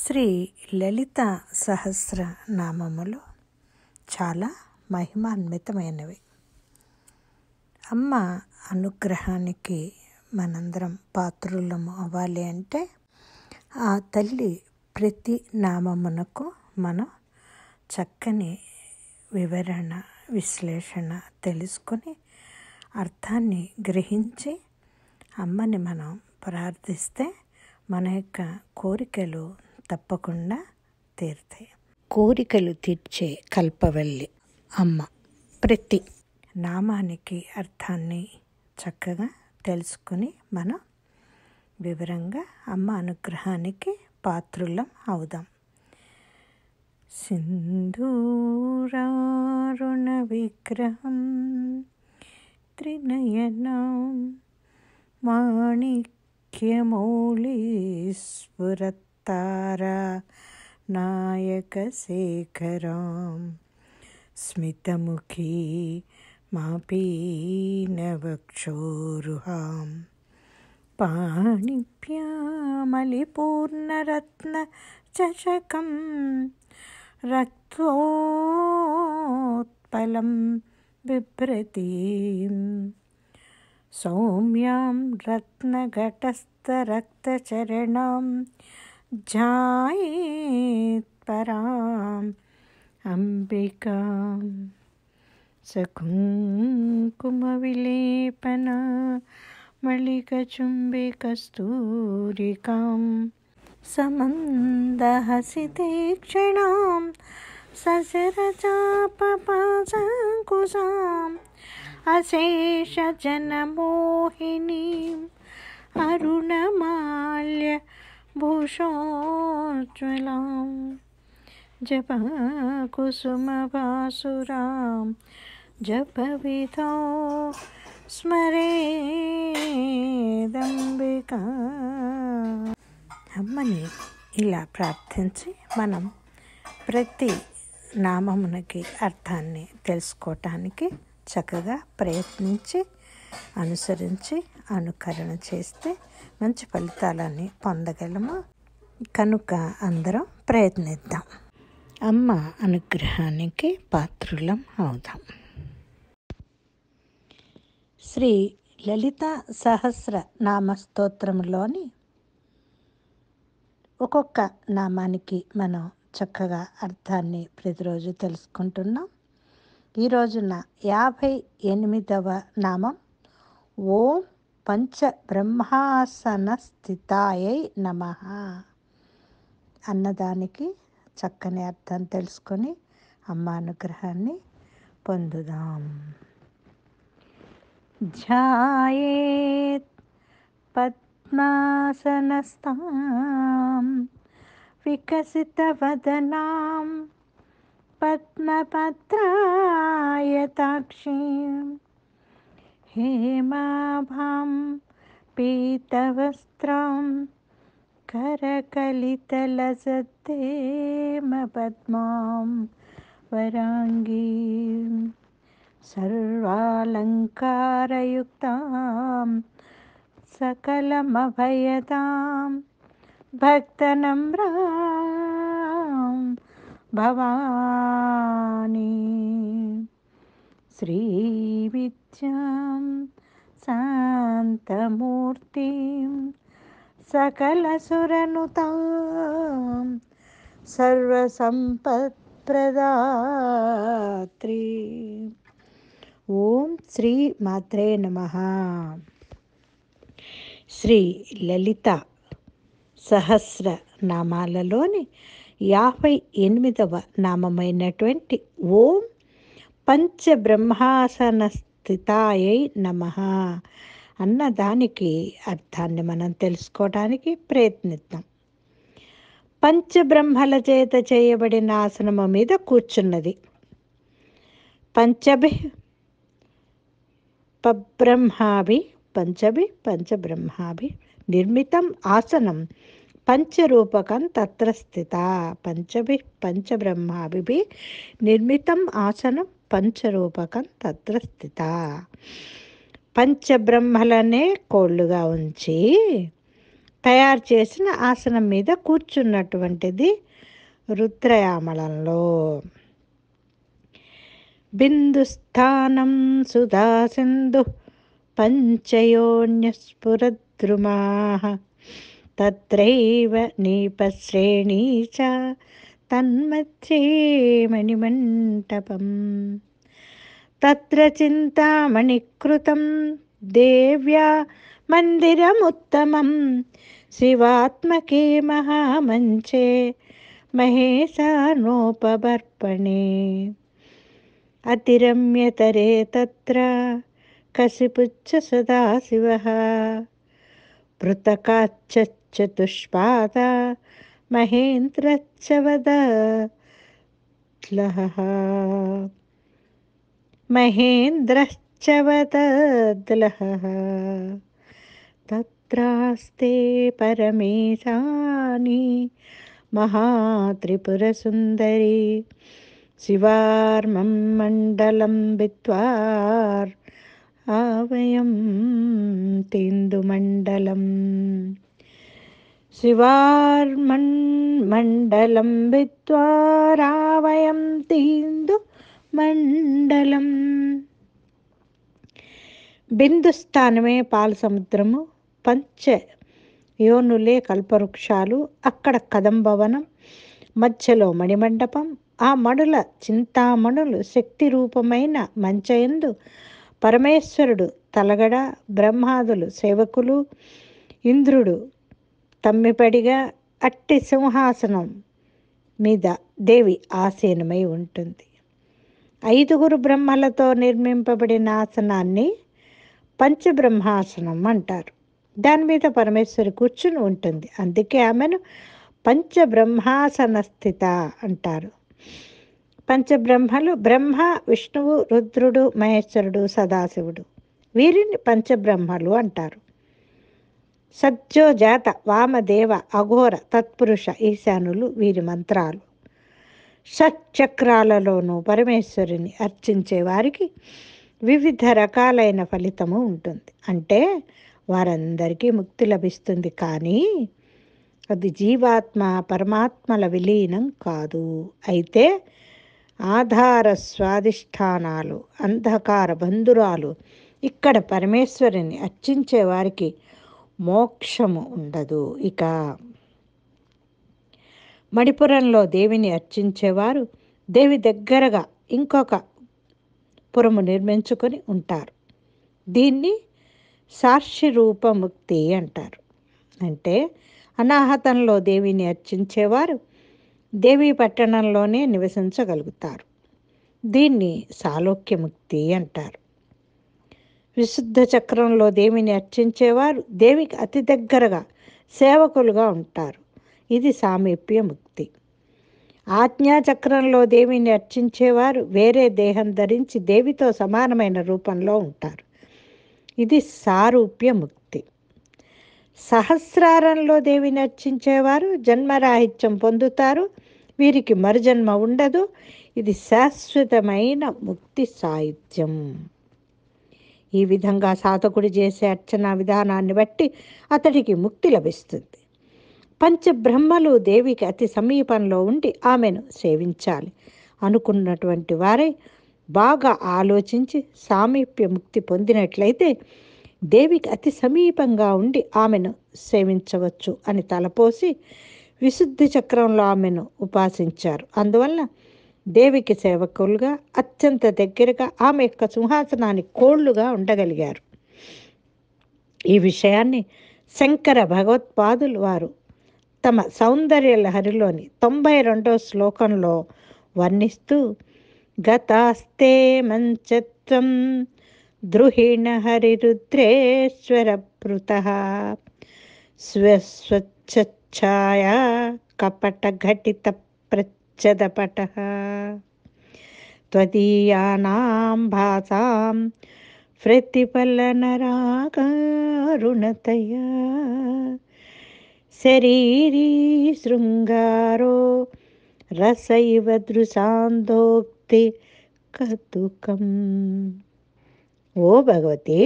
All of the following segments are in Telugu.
శ్రీ లలిత సహస్ర నామములు చాలా మహిమాన్వితమైనవి అమ్మ అనుగ్రహానికి మనందరం పాత్రులము అవ్వాలి అంటే ఆ తల్లి ప్రతి నామమునకు మనం చక్కని వివరణ విశ్లేషణ తెలుసుకొని అర్థాన్ని గ్రహించి అమ్మని మనం ప్రార్థిస్తే మన యొక్క కోరికలు తప్పకుండా తీరుతాయి కోరికలు తీర్చే కల్పవల్లి అమ్మ ప్రతి నామానికి అర్థాన్ని చక్కగా తెలుసుకుని మనం వివరంగా అమ్మ అనుగ్రహానికి పాత్రులం అవుదాం సింధూరారుణ విగ్రహం త్రినయనం స్వరత్ तारा नायकशेखरां स्मितमुखी मापीनवक्षोरुहां पाणिभ्यामलिपूर्णरत्नचषकं रक्तोत्पलं बिभ्रतीं सौम्यां रत्नघटस्थरक्तचरणां जाए पराम अम्बिका कस्तूरिकां मल्लिकचुम्बिकस्तूरिकां क्षणां ससरचापपासङ्कुशाम् अशेषजनमोहिनीम् अरुणमाल्य భూషోజ్వలం भूषोज्ज्वलां जपकुसुमभासुरां जपविधौ స్మరేదంబిక అమ్మని ఇలా ప్రార్థించి మనం ప్రతి నామమునకి అర్థాన్ని తెలుసుకోవటానికి చక్కగా ప్రయత్నించి అనుసరించి అనుకరణ చేస్తే మంచి ఫలితాలని పొందగలము కనుక అందరం ప్రయత్నిద్దాం అమ్మ అనుగ్రహానికి పాత్రులం అవుదాం శ్రీ లలిత సహస్ర నామ ఒక్కొక్క నామానికి మనం చక్కగా అర్థాన్ని ప్రతిరోజు తెలుసుకుంటున్నాం ఈ రోజున యాభై ఎనిమిదవ నామం ఓం బ్రహ్మాసన స్థితాయై నమ అన్నదానికి చక్కని అర్థం తెలుసుకొని అమ్మ అనుగ్రహాన్ని పొందుదాం ధ్యాయేత్ పద్మాసనస్థాం विकसितवदनां पद्मपत्रायताक्षीम् हेमाभां पीतवस्त्रां करकलितलसद्धेमपद्मां वराङ्गीं सर्वालङ्कारयुक्तां सकलमभयदां भक्तनम्रां भवानी श्रीविद्यां शान्तमूर्तिं सकलसुरनुतां सर्वसम्पत्प्रदात्री ॐ श्रीमात्रे नमः శ్రీ లలిత సహస్రనామాలలోని యాభై ఎనిమిదవ నామమైనటువంటి ఓం పంచబ్రహ్మాసనస్థితాయై నమ అన్న దానికి అర్థాన్ని మనం తెలుసుకోవడానికి ప్రయత్నిద్దాం పంచబ్రహ్మల చేత చేయబడిన ఆసనము మీద కూర్చున్నది పంచభి పబ్రహ్మాభి పంచభి పంచబ్రహ్మాభి నిర్మితం ఆసనం పంచరూపకం తత్ర స్థిత పంచభి పంచబ్రహ్మాభి నిర్మితం ఆసనం పంచరూపకం తత్ర స్థిత పంచబ్రహ్మలనే కోళ్ళుగా ఉంచి తయారు చేసిన ఆసనం మీద కూర్చున్నటువంటిది రుద్రయామలంలో బిందుస్థానం సుధా సింధు పంచయోన్యస్ఫురద్రుమా తత్రైవ నీపశ్రేణీ చ తన్మధ్యే మణిమంటపం తత్ర చింతామణికృతం దేవ్యా మందిరముత్తమం శివాత్మకే మహామంచే మహేశానోపబర్పణే అతిరమ్యతరే త్ర కసిపుచ్చ సదాశివ పృతకాచ్చతుష్పాద महेन्द्रश्चवदद्लहः महेन्द्रश्चवदद्लहः तत्रास्ते परमेशानि महात्रिपुरसुन्दरी शिवार्मं मण्डलं विद्वार् आवयं तेन्दुमण्डलं शिवार्मण् తీందు మండలం బిందు స్థానమే పాల సముద్రము పంచ యోనులే కల్పవృక్షాలు అక్కడ కదంబవనం మధ్యలో మణిమండపం ఆ మడుల చింతామణులు శక్తి రూపమైన మంచయందు పరమేశ్వరుడు తలగడ బ్రహ్మాదులు సేవకులు ఇంద్రుడు తమ్మిపడిగా అట్టి సింహాసనం మీద దేవి ఆసీనమై ఉంటుంది ఐదుగురు బ్రహ్మలతో నిర్మింపబడిన ఆసనాన్ని పంచబ్రహ్మాసనం అంటారు దాని మీద పరమేశ్వరి కూర్చుని ఉంటుంది అందుకే ఆమెను పంచబ్రహ్మాసన స్థిత అంటారు పంచబ్రహ్మలు బ్రహ్మ విష్ణువు రుద్రుడు మహేశ్వరుడు సదాశివుడు వీరిని పంచబ్రహ్మలు అంటారు సత్యోజాత వామదేవ అఘోర తత్పురుష ఈశానులు వీరి మంత్రాలు షట్చక్రాలలోనూ పరమేశ్వరుని అర్చించే వారికి వివిధ రకాలైన ఫలితము ఉంటుంది అంటే వారందరికీ ముక్తి లభిస్తుంది కానీ అది జీవాత్మ పరమాత్మల విలీనం కాదు అయితే ఆధార స్వాధిష్టానాలు అంధకార బంధురాలు ఇక్కడ పరమేశ్వరుని అర్చించే వారికి మోక్షము ఉండదు ఇక మణిపురంలో దేవిని అర్చించేవారు దేవి దగ్గరగా ఇంకొక పురము నిర్మించుకొని ఉంటారు దీన్ని సాక్షి రూపముక్తి అంటారు అంటే అనాహతంలో దేవిని అర్చించేవారు దేవి పట్టణంలోనే నివసించగలుగుతారు దీన్ని సాలోక్యముక్తి అంటారు విశుద్ధ చక్రంలో దేవిని అర్చించేవారు దేవికి అతి దగ్గరగా సేవకులుగా ఉంటారు ఇది సామీప్య ముక్తి ఆజ్ఞాచక్రంలో దేవిని అర్చించేవారు వేరే దేహం ధరించి దేవితో సమానమైన రూపంలో ఉంటారు ఇది సారూప్య ముక్తి సహస్రారంలో దేవిని అర్చించేవారు జన్మరాహిత్యం పొందుతారు వీరికి మరుజన్మ ఉండదు ఇది శాశ్వతమైన ముక్తి సాహిత్యం ఈ విధంగా సాధకుడు చేసే అర్చనా విధానాన్ని బట్టి అతడికి ముక్తి లభిస్తుంది పంచబ్రహ్మలు దేవికి అతి సమీపంలో ఉండి ఆమెను సేవించాలి అనుకున్నటువంటి వారే బాగా ఆలోచించి సామీప్య ముక్తి పొందినట్లయితే దేవికి అతి సమీపంగా ఉండి ఆమెను సేవించవచ్చు అని తలపోసి విశుద్ధి చక్రంలో ఆమెను ఉపాసించారు అందువల్ల దేవికి సేవకులుగా అత్యంత దగ్గరగా ఆమె యొక్క సింహాసనాన్ని కోళ్లుగా ఉండగలిగారు ఈ విషయాన్ని శంకర భగవత్పాదులు వారు తమ సౌందర్య లహరిలోని తొంభై రెండో శ్లోకంలో వర్ణిస్తూ గతాస్తే మంచత్వం ద్రుహిణ హరిరుద్రేశ్వరభృత స్వస్వచ్ఛాయా కపటఘటిత चदपटः त्वदीयानां भासां फृत्तिपल्लनराकारुणतया शरीरी शृङ्गारो रस इव दृशान्दोक्ति कतुकम् ओ भगवति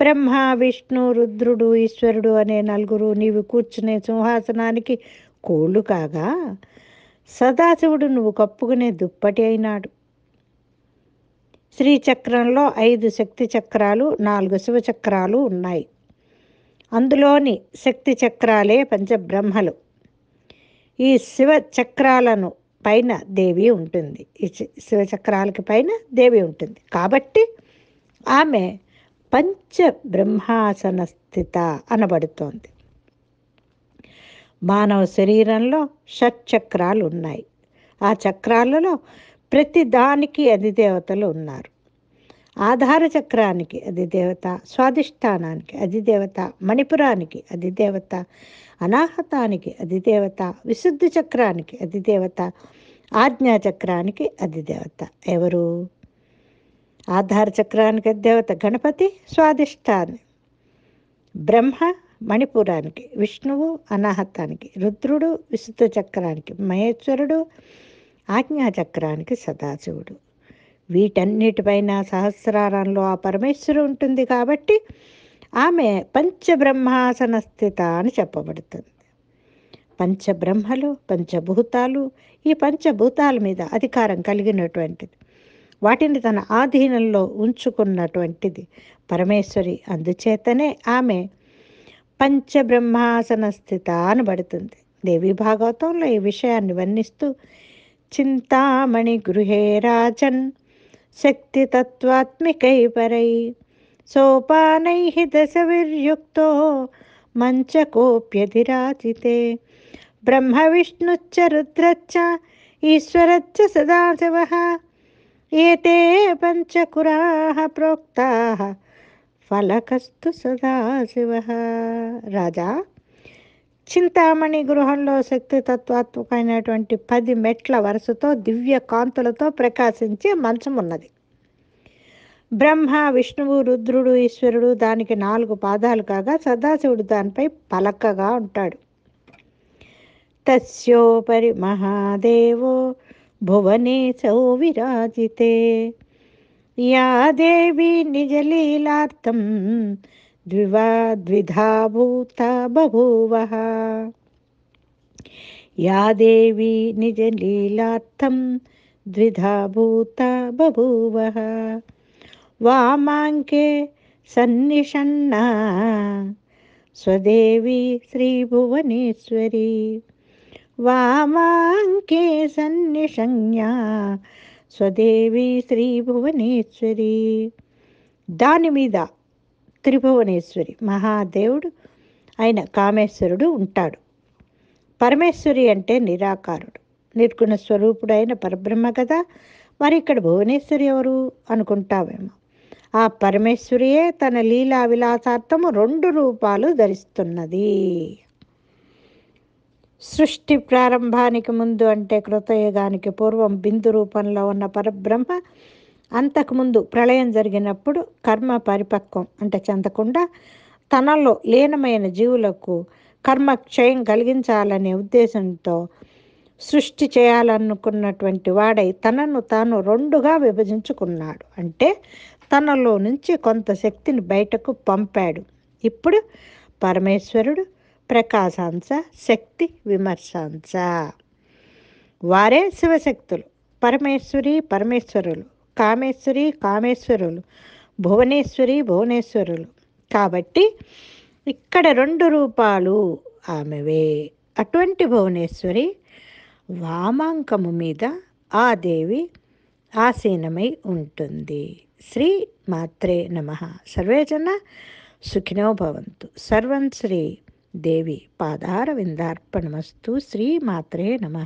బ్రహ్మ విష్ణు రుద్రుడు ఈశ్వరుడు అనే నలుగురు నీవు కూర్చునే సింహాసనానికి కోళ్ళు కాగా సదాశివుడు నువ్వు కప్పుకునే దుప్పటి అయినాడు శ్రీచక్రంలో ఐదు శక్తి చక్రాలు నాలుగు శివచక్రాలు ఉన్నాయి అందులోని శక్తి చక్రాలే పంచబ్రహ్మలు ఈ శివ చక్రాలను పైన దేవి ఉంటుంది ఈ శివచక్రాలకి పైన దేవి ఉంటుంది కాబట్టి ఆమె పంచబ్రహ్మాసన స్థిత అనబడుతోంది మానవ శరీరంలో షట్చక్రాలు ఉన్నాయి ఆ చక్రాలలో ప్రతి దానికి అధిదేవతలు ఉన్నారు ఆధార చక్రానికి అధిదేవత స్వాధిష్టానానికి అధిదేవత మణిపురానికి అధిదేవత అనాహతానికి అధిదేవత విశుద్ధి చక్రానికి అధిదేవత ఆజ్ఞాచక్రానికి అధిదేవత ఎవరు ఆధార చక్రానికి అధిదేవత గణపతి స్వాధిష్టాన్ని బ్రహ్మ మణిపురానికి విష్ణువు అనాహతానికి రుద్రుడు విశుద్ధ చక్రానికి మహేశ్వరుడు ఆజ్ఞాచక్రానికి సదాశివుడు వీటన్నిటిపైన సహస్రారంలో ఆ పరమేశ్వరు ఉంటుంది కాబట్టి ఆమె పంచబ్రహ్మాసన స్థిత అని చెప్పబడుతుంది పంచబ్రహ్మలు పంచభూతాలు ఈ పంచభూతాల మీద అధికారం కలిగినటువంటిది వాటిని తన ఆధీనంలో ఉంచుకున్నటువంటిది పరమేశ్వరి అందుచేతనే ఆమె పంచబ్రహ్మాసన స్థిత అని పడుతుంది దేవి భాగవతంలో ఈ విషయాన్ని వర్ణిస్తూ చింతామణి గృహే రాజన్ శక్తి తత్వాత్మికై పరై సోపానై దశ దశవిర్యుక్తో మంచకోప్యధిరాజితే బ్రహ్మ విష్ణుచ్చ రుద్రచ్చ ఈశ్వరచ్చ సదాశివ ఏతే పంచకురా ప్రోక్తా ఫలకస్తు సదాశివ రాజా చింతామణి గృహంలో శక్తి తత్వాత్మకమైనటువంటి పది మెట్ల వరుసతో దివ్య కాంతులతో ప్రకాశించే మంచం ఉన్నది బ్రహ్మ విష్ణువు రుద్రుడు ఈశ్వరుడు దానికి నాలుగు పాదాలు కాగా సదాశివుడు దానిపై పలకగా ఉంటాడు తస్యోపరి మహాదేవో సౌ విరాజితే या देवी निज निजलीलार्थं द्विवा द्विधा भूता बभूव या देवी निज निजलीलार्थं द्विधा भूता बभूव वामांके सन्निषण्णा स्वदेवी श्रीभुवनेश्वरी वामाङ्के सन्निषज्ञा స్వదేవి శ్రీ భువనేశ్వరి దాని మీద త్రిభువనేశ్వరి మహాదేవుడు ఆయన కామేశ్వరుడు ఉంటాడు పరమేశ్వరి అంటే నిరాకారుడు నిర్గుణ స్వరూపుడైన పరబ్రహ్మ కదా మరి ఇక్కడ భువనేశ్వరి ఎవరు అనుకుంటావేమో ఆ పరమేశ్వరియే తన లీలా విలాసార్థము రెండు రూపాలు ధరిస్తున్నది సృష్టి ప్రారంభానికి ముందు అంటే కృతయుగానికి పూర్వం బిందు రూపంలో ఉన్న పరబ్రహ్మ అంతకుముందు ప్రళయం జరిగినప్పుడు కర్మ పరిపక్వం అంటే చెందకుండా తనలో లీనమైన జీవులకు కర్మ క్షయం కలిగించాలనే ఉద్దేశంతో సృష్టి చేయాలనుకున్నటువంటి వాడై తనను తాను రెండుగా విభజించుకున్నాడు అంటే తనలో నుంచి కొంత శక్తిని బయటకు పంపాడు ఇప్పుడు పరమేశ్వరుడు ప్రకాశాంశ శక్తి విమర్శాంశ వారే శివశక్తులు పరమేశ్వరి పరమేశ్వరులు కామేశ్వరి కామేశ్వరులు భువనేశ్వరి భువనేశ్వరులు కాబట్టి ఇక్కడ రెండు రూపాలు ఆమెవే అటువంటి భువనేశ్వరి వామాంకము మీద ఆ దేవి ఆసీనమై ఉంటుంది శ్రీ మాత్రే నమ సర్వేజన సుఖినో భవంతు సర్వం శ్రీ దేవి పాదారవిందార్పణమస్తు శ్రీమాత్రే నమ